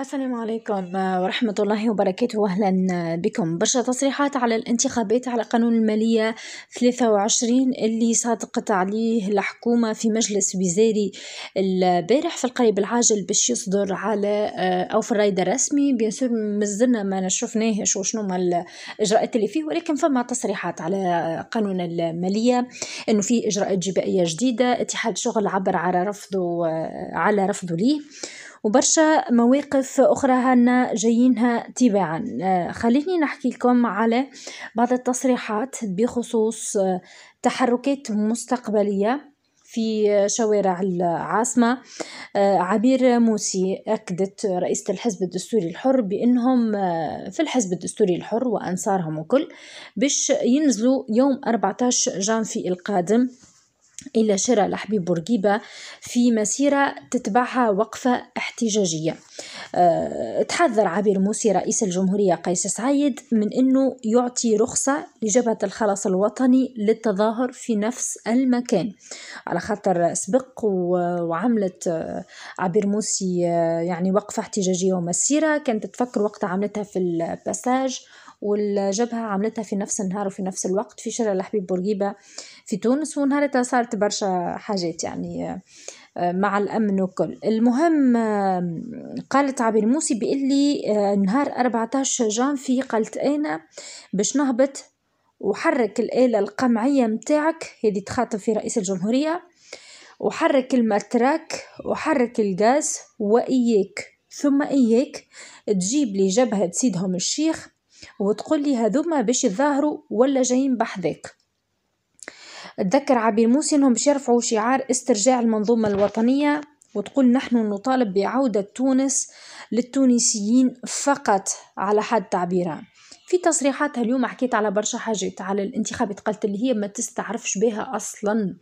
السلام عليكم ورحمة الله وبركاته أهلا بكم برشا تصريحات على الانتخابات على قانون المالية 23 اللي صادقت عليه الحكومة في مجلس وزاري البارح في القريب العاجل باش يصدر على آه، أو في الرايد الرسمي بيصير مازلنا ما شنو ما الإجراءات اللي فيه ولكن فما تصريحات على قانون المالية إنه فيه إجراءات جبائية جديدة اتحاد شغل عبر على رفضه آه، على رفضه ليه وبرشا مواقف أخرى هن جايينها تباعا آه، خليني نحكي لكم على بعض التصريحات بخصوص آه، تحركات مستقبلية في شوارع العاصمة آه، عبير موسي أكدت رئيسة الحزب الدستوري الحر بأنهم في الحزب الدستوري الحر وأنصارهم وكل باش ينزلوا يوم 14 جانفي القادم إلى شارع الحبيب بورقيبة في مسيرة تتبعها وقفة احتجاجية أه تحذر عبير موسي رئيس الجمهورية قيس سعيد من أنه يعطي رخصة لجبهة الخلاص الوطني للتظاهر في نفس المكان على خاطر سبق وعملت آه، عبير موسي آه، يعني وقفة احتجاجية ومسيرة كانت تفكر وقتها عملتها في الباساج والجبهة عملتها في نفس النهار وفي نفس الوقت في شارع الحبيب بورقيبة في تونس ونهارتها صارت برشا حاجات يعني آه، مع الأمن وكل المهم آه، قالت عبير موسي بإلي آه، نهار 14 جانفي قالت أنا باش نهبط وحرك الآلة القمعية متاعك هذه تخاطب في رئيس الجمهورية وحرك المتراك وحرك الغاز وإياك ثم إياك تجيب لي جبهة سيدهم الشيخ وتقول لي هذوما باش يظهروا ولا جايين بحذاك تذكر عبير موسى انهم باش يرفعوا شعار استرجاع المنظومه الوطنيه وتقول نحن نطالب بعودة تونس للتونسيين فقط على حد تعبيرها في تصريحاتها اليوم حكيت على برشا حاجات على الانتخابات قالت اللي هي ما تستعرفش بها اصلا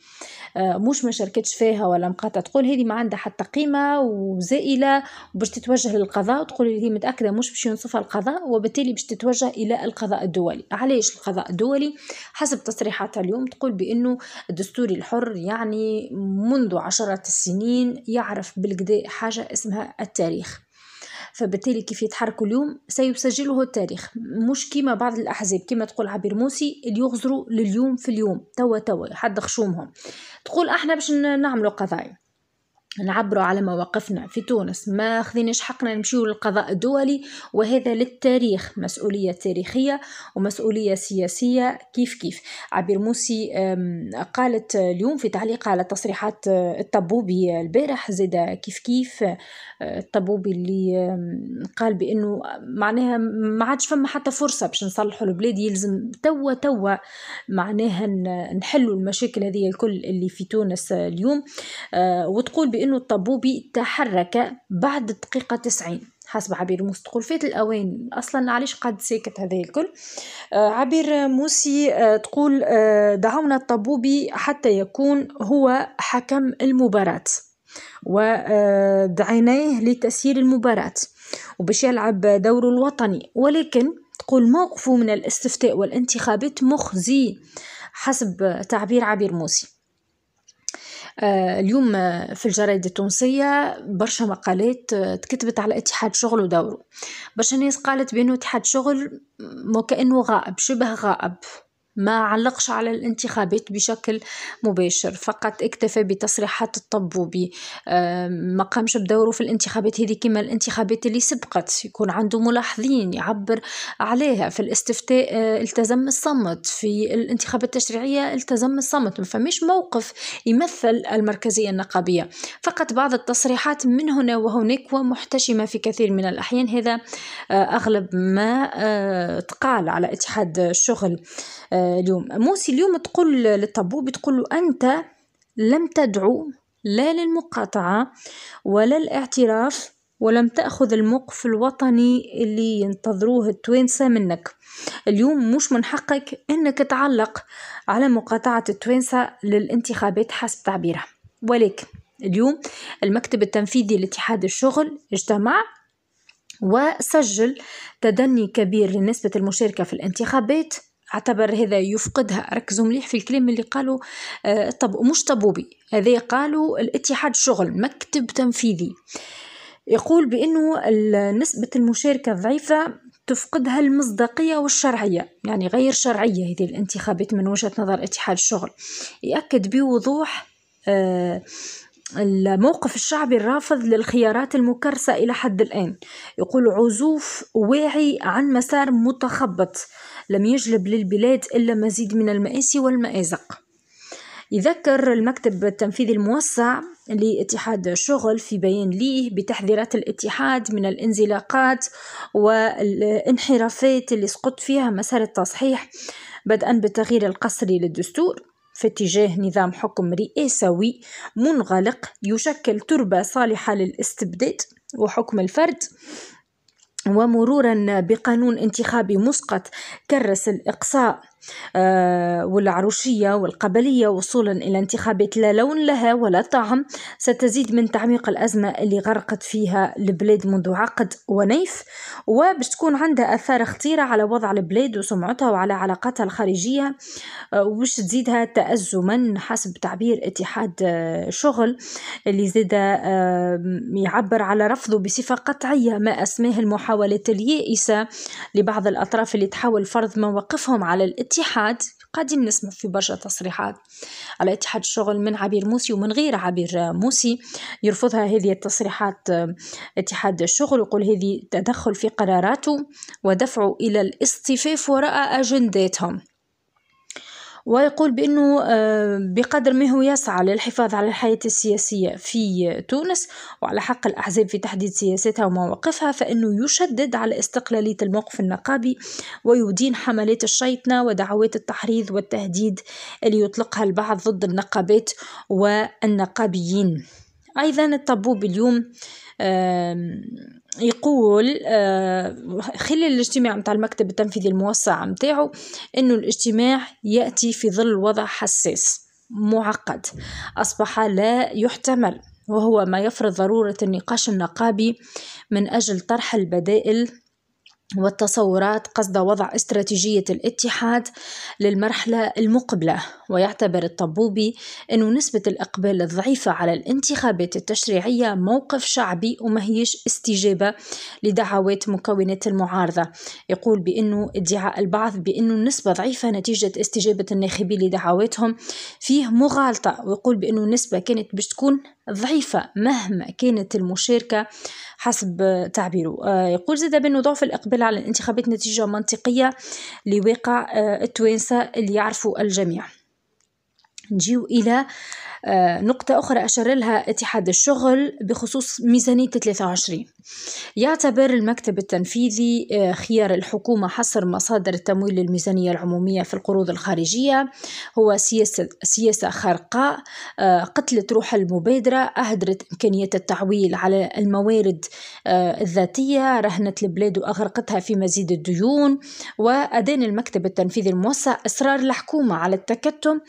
آه، مش ما شاركتش فيها ولا مقاطعه تقول هذه ما عندها حتى قيمه وزائله باش تتوجه للقضاء وتقول اللي هي متاكده مش باش ينصفها القضاء وبالتالي باش تتوجه الى القضاء الدولي علاش القضاء الدولي حسب تصريحاتها اليوم تقول بانه الدستور الحر يعني منذ عشرات السنين يعرف بالكدا حاجه اسمها التاريخ فبالتالي كيف يتحركوا اليوم سيسجله التاريخ مش كيما بعض الأحزاب كيما تقول عبير موسي اللي يغزروا لليوم في اليوم توا توا حد خشومهم تقول احنا باش نعملوا قضايا نعبروا على مواقفنا في تونس ما خذيناش حقنا نمشيو للقضاء الدولي وهذا للتاريخ مسؤولية تاريخية ومسؤولية سياسية كيف كيف عبير موسي قالت اليوم في تعليق على تصريحات آه، الطبوبي البارح زيدا كيف كيف آه، الطبوبي اللي قال بأنه معناها ما عادش فما حتى فرصة باش نصلحوا البلاد يلزم توا توا معناها نحلوا المشاكل هذه الكل اللي في تونس اليوم آه، وتقول بأنه بأنه الطبوبي تحرك بعد دقيقة تسعين حسب عبير موسى تقول فات الاوان اصلا علاش قد ساكت هذا الكل آه، عبير موسي آه، تقول آه، دعونا الطبوبي حتى يكون هو حكم المباراه ودعيناه لتسيير المباراة وباش يلعب دوره الوطني ولكن تقول موقفه من الاستفتاء والانتخابات مخزي حسب تعبير عبير موسي آه، اليوم آه، في الجرايد التونسية برشا مقالات آه، تكتبت على اتحاد شغل ودوره برشا ناس قالت بأنه اتحاد شغل مو كأنه غائب شبه غائب ما علقش على الانتخابات بشكل مباشر فقط اكتفى بتصريحات الطب وب ما قامش بدوره في الانتخابات هذه كما الانتخابات اللي سبقت يكون عنده ملاحظين يعبر عليها في الاستفتاء آه، التزم الصمت في الانتخابات التشريعية التزم الصمت ما موقف يمثل المركزية النقابية فقط بعض التصريحات من هنا وهناك ومحتشمة في كثير من الأحيان هذا آه، أغلب ما آه، تقال على اتحاد الشغل اليوم موسي اليوم تقول للطبوب تقول له أنت لم تدعو لا للمقاطعة ولا الاعتراف ولم تأخذ الموقف الوطني اللي ينتظروه التوانسة منك اليوم مش من حقك أنك تعلق على مقاطعة التوانسة للانتخابات حسب تعبيرها ولكن اليوم المكتب التنفيذي لاتحاد الشغل اجتمع وسجل تدني كبير لنسبة المشاركة في الانتخابات اعتبر هذا يفقدها ركزوا مليح في الكلام اللي قالوا آه، طب مش طبوبي هذا قالوا الاتحاد شغل مكتب تنفيذي يقول بأنه نسبة المشاركة ضعيفة تفقدها المصداقية والشرعية يعني غير شرعية هذه الانتخابات من وجهة نظر اتحاد الشغل يأكد بوضوح آه، الموقف الشعبي الرافض للخيارات المكرسة إلى حد الآن يقول عزوف واعي عن مسار متخبط لم يجلب للبلاد إلا مزيد من المآسي والمآزق يذكر المكتب التنفيذي الموسع لاتحاد شغل في بيان ليه بتحذيرات الاتحاد من الانزلاقات والانحرافات اللي سقط فيها مسار التصحيح بدءا بالتغيير القسري للدستور في اتجاه نظام حكم رئاسوي منغلق يشكل تربة صالحة للاستبداد وحكم الفرد ومرورا بقانون انتخابي مسقط كرس الإقصاء آه، والعروشية والقبلية وصولا إلى انتخابات لا لون لها ولا طعم ستزيد من تعميق الأزمة اللي غرقت فيها البلاد منذ عقد ونيف وباش تكون عندها أثار خطيرة على وضع البلاد وسمعتها وعلى علاقاتها الخارجية آه، وباش تزيدها تأزما حسب تعبير اتحاد آه، شغل اللي زاد يعبر على رفضه بصفة قطعية ما أسماه المحاولات اليائسة لبعض الأطراف اللي تحاول فرض مواقفهم على الاتحاد الاتحاد قاعدين نسمع في برشا تصريحات على اتحاد الشغل من عبير موسي ومن غير عبير موسي يرفضها هذه التصريحات اتحاد الشغل يقول هذه تدخل في قراراته ودفعه إلى الاصطفاف وراء أجنداتهم ويقول بأنه آه، بقدر ما هو يسعى للحفاظ على الحياة السياسية في تونس وعلى حق الأحزاب في تحديد سياستها ومواقفها فإنه يشدد على استقلالية الموقف النقابي ويدين حملات الشيطنة ودعوات التحريض والتهديد اللي يطلقها البعض ضد النقابات والنقابيين أيضا الطبوب اليوم يقول آه، خلال الاجتماع متاع المكتب التنفيذي الموسع متاعو انه الاجتماع ياتي في ظل وضع حساس معقد اصبح لا يحتمل وهو ما يفرض ضروره النقاش النقابي من اجل طرح البدائل والتصورات قصد وضع استراتيجية الاتحاد للمرحلة المقبلة ويعتبر الطبوبي أن نسبة الإقبال الضعيفة على الانتخابات التشريعية موقف شعبي هيش استجابة لدعوات مكونات المعارضة يقول بأنه ادعاء البعض بأنه النسبة ضعيفة نتيجة استجابة الناخبين لدعواتهم فيه مغالطة ويقول بأنه النسبة كانت باش تكون ضعيفة مهما كانت المشاركة حسب تعبيره آه، يقول زاد بأنه ضعف الإقبال ديالها على الانتخابات نتيجة منطقية لواقع آه، التوانسة اللي يعرفوا الجميع نجيو إلى آه، نقطة أخرى أشار لها اتحاد الشغل بخصوص ميزانية 23 يعتبر المكتب التنفيذي آه، خيار الحكومة حصر مصادر التمويل للميزانية العمومية في القروض الخارجية هو سياسة, سياسة خارقة آه، قتلت روح المبادرة أهدرت إمكانية التعويل على الموارد الذاتية رهنت البلاد وأغرقتها في مزيد الديون وأدان المكتب التنفيذي الموسع إصرار الحكومة على التكتم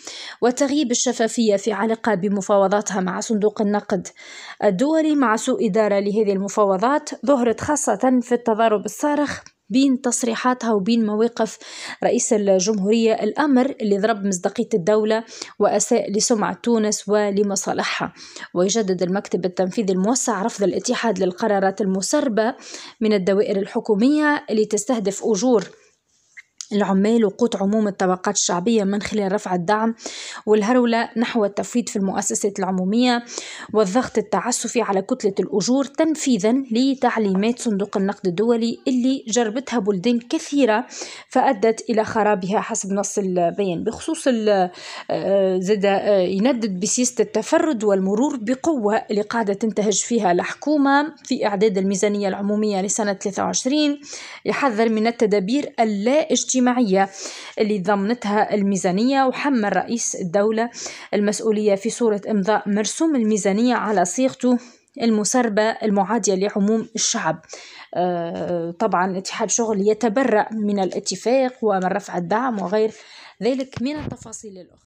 وتغييب الشفافية في متعلقة بمفاوضاتها مع صندوق النقد الدولي مع سوء إدارة لهذه المفاوضات ظهرت خاصة في التضارب الصارخ بين تصريحاتها وبين مواقف رئيس الجمهورية الأمر اللي ضرب مصداقية الدولة وأساء لسمعة تونس ولمصالحها ويجدد المكتب التنفيذي الموسع رفض الاتحاد للقرارات المسربة من الدوائر الحكومية اللي تستهدف أجور العمال وقوت عموم الطبقات الشعبية من خلال رفع الدعم والهرولة نحو التفويض في المؤسسات العمومية والضغط التعسفي على كتلة الأجور تنفيذا لتعليمات صندوق النقد الدولي اللي جربتها بلدان كثيرة فأدت إلى خرابها حسب نص البيان بخصوص آه، زاد آه، يندد بسياسة التفرد والمرور بقوة اللي قاعدة تنتهج فيها الحكومة في إعداد الميزانية العمومية لسنة 23 يحذر من التدابير اللا اجتماعية الاجتماعية اللي ضمنتها الميزانية وحمل رئيس الدولة المسؤولية في صورة إمضاء مرسوم الميزانية على صيغته المسربة المعادية لعموم الشعب آه، طبعا اتحاد شغل يتبرأ من الاتفاق ومن رفع الدعم وغير ذلك من التفاصيل الأخرى